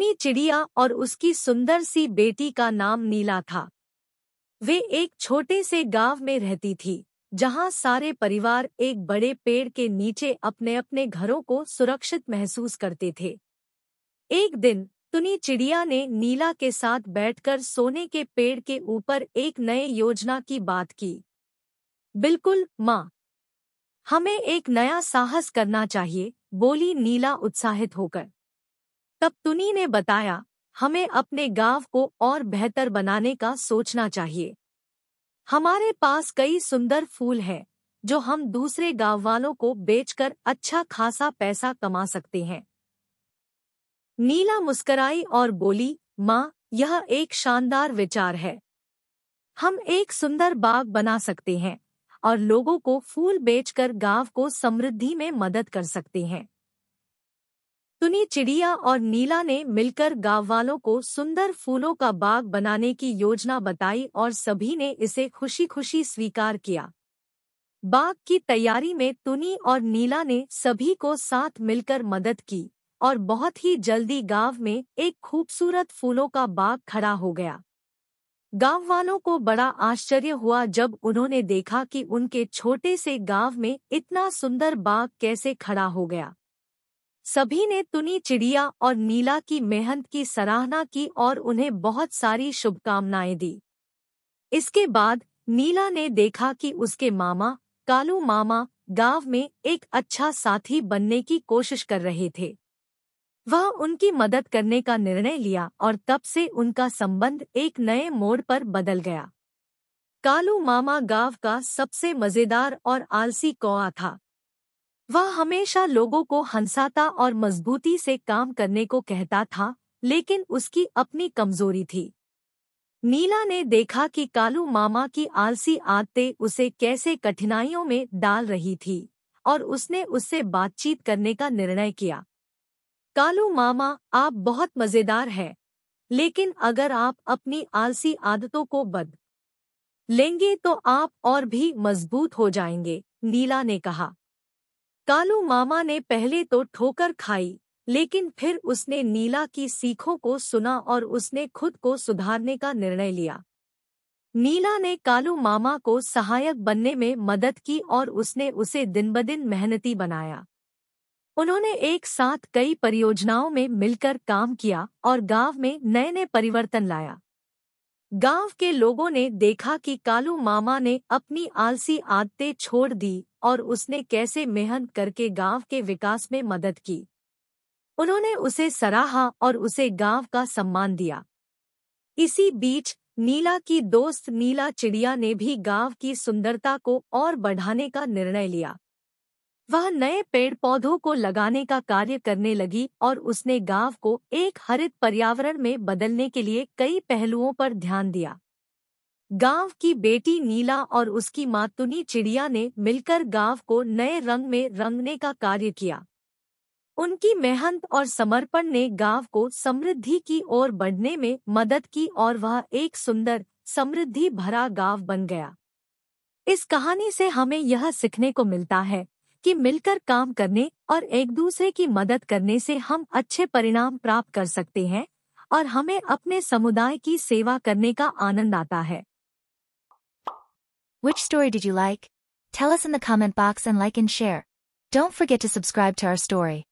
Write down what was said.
सोनी चिड़िया और उसकी सुंदर सी बेटी का नाम नीला था वे एक छोटे से गांव में रहती थी जहां सारे परिवार एक बड़े पेड़ के नीचे अपने अपने घरों को सुरक्षित महसूस करते थे एक दिन तुनी चिड़िया ने नीला के साथ बैठकर सोने के पेड़ के ऊपर एक नए योजना की बात की बिल्कुल माँ हमें एक नया साहस करना चाहिए बोली नीला उत्साहित होकर तब तुनी ने बताया हमें अपने गांव को और बेहतर बनाने का सोचना चाहिए हमारे पास कई सुंदर फूल हैं जो हम दूसरे गांव वालों को बेचकर अच्छा खासा पैसा कमा सकते हैं नीला मुस्कराई और बोली माँ यह एक शानदार विचार है हम एक सुंदर बाग बना सकते हैं और लोगों को फूल बेचकर गांव को समृद्धि में मदद कर सकते हैं सुनी चिड़िया और नीला ने मिलकर गांव वालों को सुंदर फूलों का बाग बनाने की योजना बताई और सभी ने इसे खुशी खुशी स्वीकार किया बाग की तैयारी में तुनी और नीला ने सभी को साथ मिलकर मदद की और बहुत ही जल्दी गांव में एक खूबसूरत फूलों का बाग खड़ा हो गया गांव वालों को बड़ा आश्चर्य हुआ जब उन्होंने देखा कि उनके छोटे से गांव में इतना सुंदर बाग कैसे खड़ा हो गया सभी ने तुनी चिड़िया और नीला की मेहनत की सराहना की और उन्हें बहुत सारी शुभकामनाएं दी इसके बाद नीला ने देखा कि उसके मामा कालू मामा गांव में एक अच्छा साथी बनने की कोशिश कर रहे थे वह उनकी मदद करने का निर्णय लिया और तब से उनका संबंध एक नए मोड़ पर बदल गया कालू मामा गांव का सबसे मजेदार और आलसी कौआ था वह हमेशा लोगों को हंसाता और मजबूती से काम करने को कहता था लेकिन उसकी अपनी कमजोरी थी नीला ने देखा कि कालू मामा की आलसी आदतें उसे कैसे कठिनाइयों में डाल रही थी और उसने उससे बातचीत करने का निर्णय किया कालू मामा आप बहुत मज़ेदार हैं लेकिन अगर आप अपनी आलसी आदतों को बद लेंगे तो आप और भी मजबूत हो जाएंगे नीला ने कहा कालू मामा ने पहले तो ठोकर खाई लेकिन फिर उसने नीला की सीखों को सुना और उसने खुद को सुधारने का निर्णय लिया नीला ने कालू मामा को सहायक बनने में मदद की और उसने उसे दिन ब दिन मेहनती बनाया उन्होंने एक साथ कई परियोजनाओं में मिलकर काम किया और गांव में नए नए परिवर्तन लाया गांव के लोगों ने देखा कि कालू मामा ने अपनी आलसी आदतें छोड़ दी और उसने कैसे मेहनत करके गांव के विकास में मदद की उन्होंने उसे सराहा और उसे गांव का सम्मान दिया इसी बीच नीला की दोस्त नीला चिड़िया ने भी गांव की सुंदरता को और बढ़ाने का निर्णय लिया वह नए पेड़ पौधों को लगाने का कार्य करने लगी और उसने गांव को एक हरित पर्यावरण में बदलने के लिए कई पहलुओं पर ध्यान दिया गांव की बेटी नीला और उसकी मातुनी चिड़िया ने मिलकर गांव को नए रंग में रंगने का कार्य किया उनकी मेहनत और समर्पण ने गांव को समृद्धि की ओर बढ़ने में मदद की और वह एक सुंदर समृद्धि भरा गांव बन गया इस कहानी से हमें यह सीखने को मिलता है कि मिलकर काम करने और एक दूसरे की मदद करने से हम अच्छे परिणाम प्राप्त कर सकते हैं और हमें अपने समुदाय की सेवा करने का आनंद आता है Which story did you like? Tell us in the comment box and like and share. Don't forget to subscribe to our story.